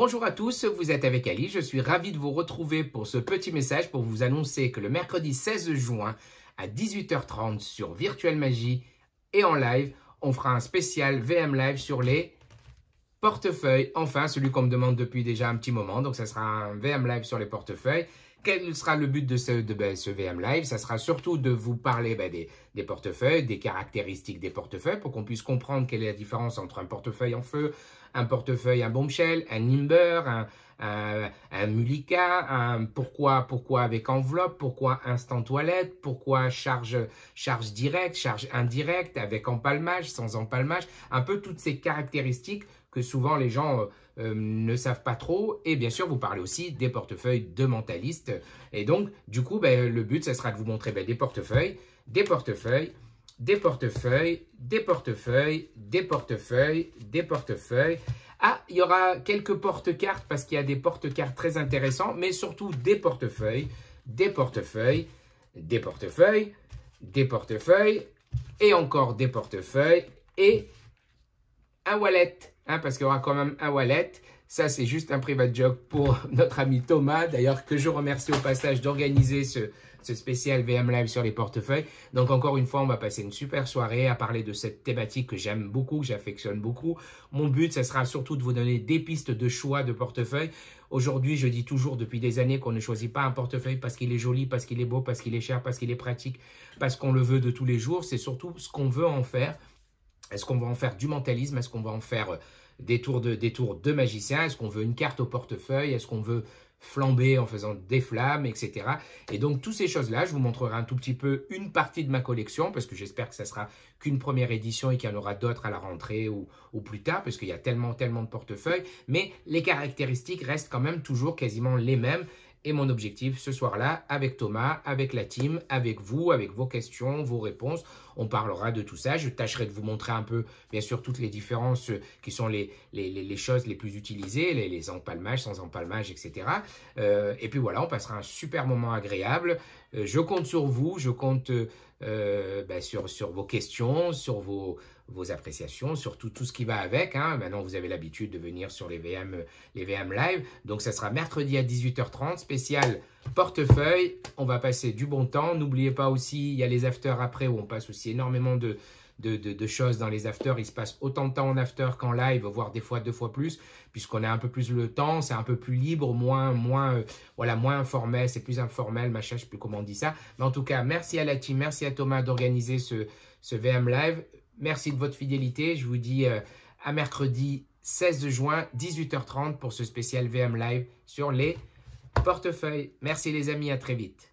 Bonjour à tous, vous êtes avec Ali, je suis ravi de vous retrouver pour ce petit message pour vous annoncer que le mercredi 16 juin à 18h30 sur Virtuel Magie et en live, on fera un spécial VM Live sur les portefeuilles, enfin celui qu'on me demande depuis déjà un petit moment, donc ça sera un VM Live sur les portefeuilles quel sera le but de ce, ben, VM Live Ça sera surtout de vous parler ben, des, portefeuilles, des caractéristiques des portefeuilles, pour qu'on puisse comprendre quelle est la différence entre un portefeuille en feu, un portefeuille, un bombshell, un Nimber, un, Mulica, Mulika, pourquoi, pourquoi avec enveloppe, pourquoi instant toilette, pourquoi charge, charge directe, charge indirecte, avec empalmage, sans empalmage, un peu toutes ces caractéristiques que souvent les gens... Euh, euh, ne savent pas trop. Et bien sûr, vous parlez aussi des portefeuilles de mentalistes. Et donc, du coup, ben, le but, ce sera de vous montrer ben, des portefeuilles, des portefeuilles, des portefeuilles, des portefeuilles, des portefeuilles, des portefeuilles. Ah, il y aura quelques porte-cartes parce qu'il y a des porte-cartes très intéressants, mais surtout des portefeuilles, des portefeuilles, des portefeuilles, des portefeuilles, et encore des portefeuilles, et un wallet, hein, parce qu'il y aura quand même un wallet. Ça, c'est juste un private joke pour notre ami Thomas, d'ailleurs, que je remercie au passage d'organiser ce, spécial VM Live sur les portefeuilles. Donc, encore une fois, on va passer une super soirée à parler de cette thématique que j'aime beaucoup, que j'affectionne beaucoup. Mon but, ce sera surtout de vous donner des pistes de choix de portefeuille. Aujourd'hui, je dis toujours depuis des années qu'on ne choisit pas un portefeuille parce qu'il est joli, parce qu'il est beau, parce qu'il est cher, parce qu'il est pratique, parce qu'on le veut de tous les jours. C'est surtout ce qu'on veut en faire est-ce qu'on va en faire du mentalisme Est-ce qu'on va en faire euh, des tours de, des magicien Est-ce qu'on veut une carte au portefeuille Est-ce qu'on veut flamber en faisant des flammes, etc. Et donc, toutes ces choses-là, je vous montrerai un tout petit peu une partie de ma collection, parce que j'espère que ça sera qu'une première édition et qu'il y en aura d'autres à la rentrée ou, ou plus tard, parce qu'il y a tellement, tellement de portefeuilles. Mais les caractéristiques restent quand même toujours quasiment les mêmes. Et mon objectif ce soir-là, avec Thomas, avec la team, avec vous, avec vos questions, vos réponses, on parlera de tout ça. Je tâcherai de vous montrer un peu, bien sûr, toutes les différences euh, qui sont les, les, choses les plus utilisées, les, empalmages, sans empalmage, etc. Euh, et puis voilà, on passera un super moment agréable. Euh, je compte sur vous, je compte euh, ben, sur, vos questions, sur vos, appréciations, sur tout ce qui va avec. Hein. Maintenant, vous avez l'habitude de venir sur les VM, les VM live. Donc, ça sera mercredi à 18h30, spécial portefeuille. On va passer du bon temps. N'oubliez pas aussi, il y a les afters après où on passe aussi énormément de, de, choses dans les afters. Il se passe autant de temps en after qu'en live, voire des fois deux fois plus, puisqu'on a un peu plus le temps, c'est un peu plus libre, moins, moins, euh, voilà, moins informel, c'est plus informel, machin, je sais plus comment on dit ça. Mais en tout cas, merci à la team, merci à Thomas d'organiser ce, VM Live. Merci de votre fidélité. Je vous dis euh, à mercredi 16 juin, 18h30 pour ce spécial VM Live sur les portefeuilles. Merci les amis, à très vite.